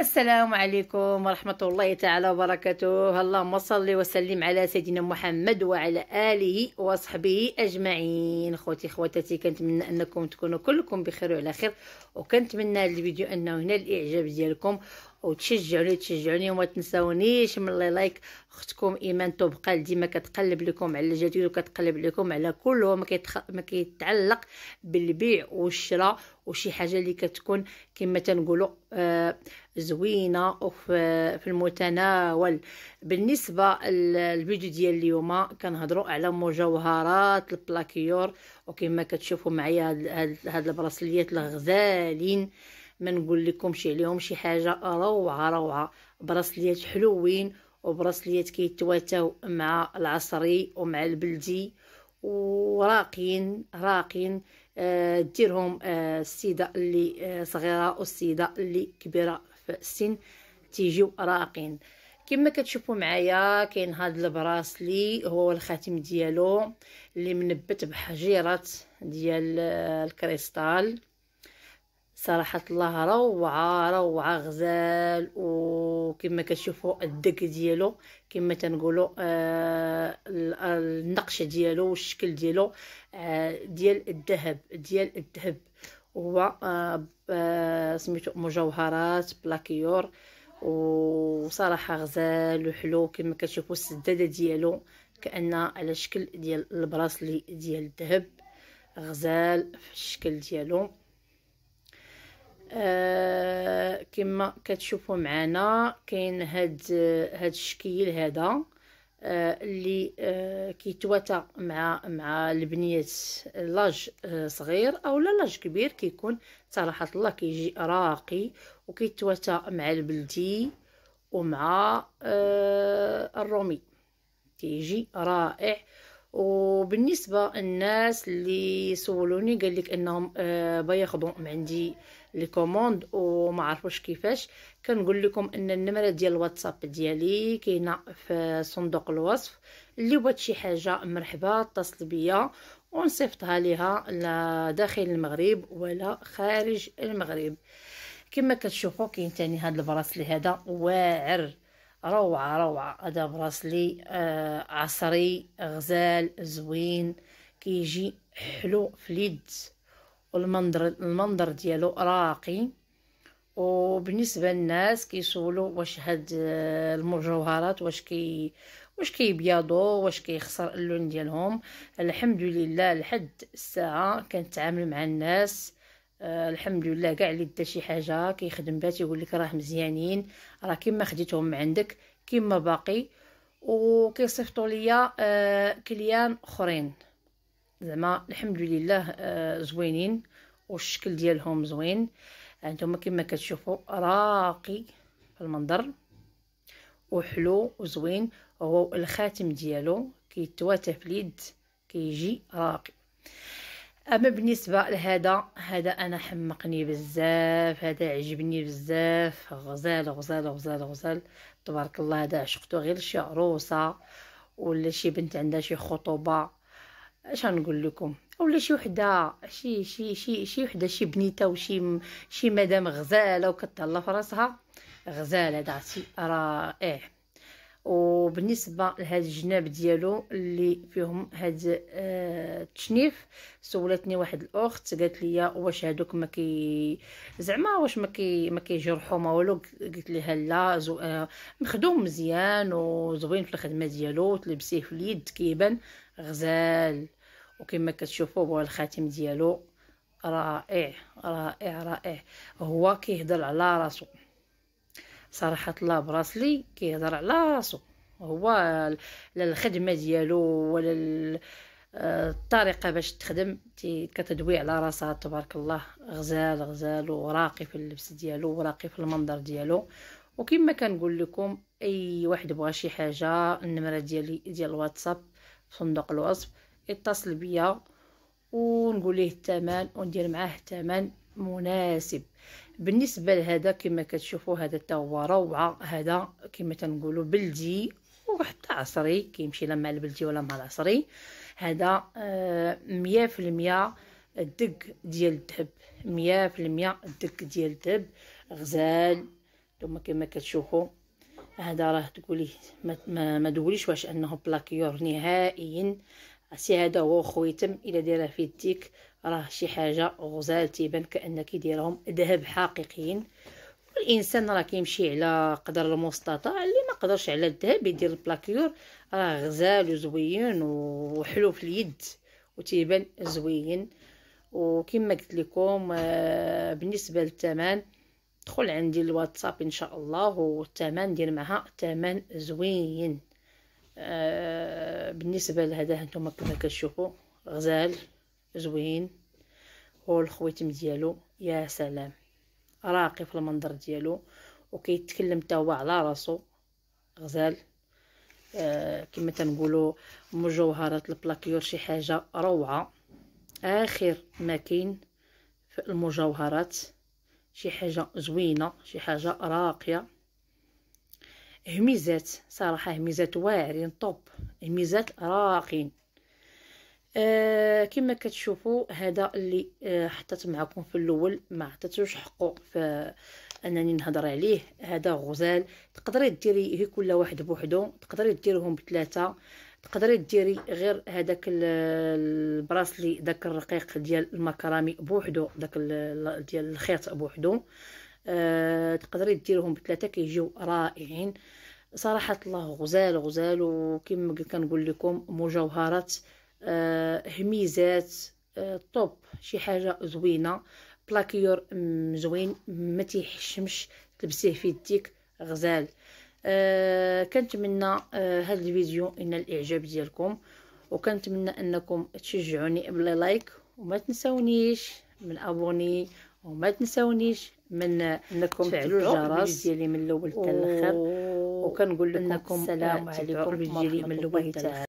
السلام عليكم ورحمة الله تعالى وبركاته اللهم صل وسلم على سيدنا محمد وعلى آله وصحبه أجمعين خوتي خواتاتي كنتمنى أنكم تكونوا كلكم بخير وعلى خير وكنتمنى الفيديو أنه هنا الإعجاب ديالكم وتشجعوني تشجعوني وما تنساونيش من لي لايك اختكم ايمان توبقال ديما كتقلب لكم على الجديد وكتقلب لكم على كل هو ما, كيتخ... ما كيتعلق بالبيع والشراء وشي حاجه اللي كتكون كما تنقولوا آه زوينه وفي في المتناول بالنسبه للفيديو ديال اليوم كنهضروا على مجوهرات البلاكيور وكما كتشوفوا معايا هاد, هاد البراسليات الغزالين ما نقول لكمش عليهم شي حاجه روعه روعه براسليات حلوين وبراسليات كيتواتاو مع العصري ومع البلدي وراقين راقين آه ديرهم آه السيده اللي آه صغيره والسيده اللي كبيره في السن تيجيو راقين كما كتشوفوا معايا كاين هاد البراسلي هو الخاتم ديالو اللي منبت بحجيرات ديال آه، الكريستال صراحه الله روعه روعه غزال وكما كتشوفوا الدك ديالو كما تنقولوا آه النقشه ديالو والشكل ديالو آه ديال الذهب ديال الذهب هو آه, آه، سميتو مجوهرات بلاكيور وصراحه غزال وحلو كما كتشوفوا السداده ديالو كانها على شكل ديال البراسلي ديال الذهب غزال في الشكل ديالو آه كما كتشوفوا معنا كاين هاد هاد الشكل هذا آه، اللي آه، كيتواتى مع مع البنيات لاج آه، صغير او لا لاج كبير كيكون صراحه الله كيجي راقي وكيتواتى مع البلدي ومع آه الرومي كيجي رائع وبالنسبه الناس اللي سولوني قال لك انهم آه بياخذوا من عندي لي كوموند وما عرفوش كيفاش كنقول لكم ان النمره ديال الواتساب ديالي كاينه في صندوق الوصف اللي بغات شي حاجه مرحبا اتصل بيا ونصيفطها ليها لا داخل المغرب ولا خارج المغرب كما كتشوفوا كاين تاني هذا البراسلي هذا واعر روعة روعة هذا براسلي آه عصري غزال زوين كيجي حلو في اليد والمنظر المنظر ديالو راقي وبالنسبه للناس كيسولوا واش هاد آه، المجوهرات واش كي واش كيبيضوا واش كيخسر اللون ديالهم الحمد لله لحد الساعه كنتعامل مع الناس آه الحمد لله كاع اللي دا شي حاجه كيخدم بها تيقول لك راه مزيانين راه كيما خديتهم من عندك كيما باقي وكيصيفطوا ليا آه كليان اخرين زعما الحمد لله آه زوينين والشكل ديالهم زوين هانتوما كما كتشوفوا راقي في المنظر وحلو وزوين هو الخاتم ديالو كيتواتف في اليد كيجي راقي اما بالنسبه لهذا هذا انا حمقني بزاف هذا عجبني بزاف غزال غزال غزال غزال تبارك الله هذا عشقته غير شي عروسه ولا شي بنت عندها شي خطوبه اش نقول لكم ولا شي وحده شي شي شي شي وحده شي بنيته وشي شي مدام غزاله وكتهلا فراسها غزال هذا رائع وبالنسبه لهذا الجناب ديالو اللي فيهم هاد آه، التشنيف سولتني واحد الاخت قالت لي واش هادوك ما كي زعما واش ما كي ما كيجرحوا ما والو قلت لها لا زو... آه، مخدوم مزيان وزوين في الخدمه ديالو تلبسيه في اليد كيبان غزال وكما كتشوفوا هو الخاتم ديالو رائع رائع رائع هو كيهضر على راسو صراحه الله براسلي كيهضر على راسو هو لا الخدمه ديالو ولا آه، الطريقه باش تخدم كتدوي على راسها تبارك الله غزال غزال وراقي في اللبس ديالو وراقي في المنظر ديالو وكما كنقول لكم اي واحد بغى شي حاجه النمره ديالي ديال الواتساب في صندوق الوصف اتصل بيا ونقول ليه الثمن وندير معاه الثمن مناسب بالنسبه لهذا كما كتشوفوا هذا حتى هو روعه هذا كما تنقولوا بلدي وحتى عصري كيمشي لا مع البلدي ولا مع العصري هذا آه، مية في المية الدق ديال الذهب مية في المية الدق ديال الذهب غزال ثم كما كتشوفوا هذا راه تقولي ما, ما, واش انه بلاكيور نهائيا سي هذا هو خويتم الا دايره في يديك راه شي حاجه غزال تيبان كانك دايرهم ذهب حقيقيين الانسان راه كيمشي على قدر المستطاع اللي ما قدرش على الذهب يدير البلاكيور راه غزال وزوين وحلو في اليد وتيبان زوين وكما قلت لكم آه، بالنسبه للثمن دخل عندي الواتساب ان شاء الله والثمن ندير معها ثمن زوين آه، بالنسبه لهذا هانتوما كما كتشوفوا غزال زوين هو الخويتم ديالو يا سلام راقي في المنظر ديالو وكيتكلم حتى هو على راسو غزال آه كما تنقولوا مجوهرات البلاكيور شي حاجه روعه اخر ما كاين في المجوهرات شي حاجه زوينه شي حاجه راقيه هميزات صراحه هميزات واعرين طوب هميزات راقين آه كما كتشوفوا هذا اللي آه حطيت معكم في الاول ما عطيتوش حقه في انني نهضر عليه هذا غزال تقدري ديري هي كل واحد بوحدو تقدري ديرهم بثلاثه تقدري ديري غير هذاك البراسلي داك الرقيق ديال المكرامي بوحدو داك ديال الخيط بوحدو آه، تقدري ديرهم بثلاثه كيجيو رائعين صراحه الله غزال غزال وكما كنقول لكم مجوهرات آه، هميزات آه، طوب شي حاجه زوينه بلاكيور زوين ما تيحشمش تلبسيه في يديك غزال أه كنتمنى أه الفيديو ان الاعجاب ديالكم وكنتمنى انكم تشجعوني بلايك وما تنسونيش من ابوني وما تنسونيش من انكم تفعلوا الجرس ديالي من الاول حتى الاخر وكنقول لكم السلام عليكم بالجيلي من الاول حتى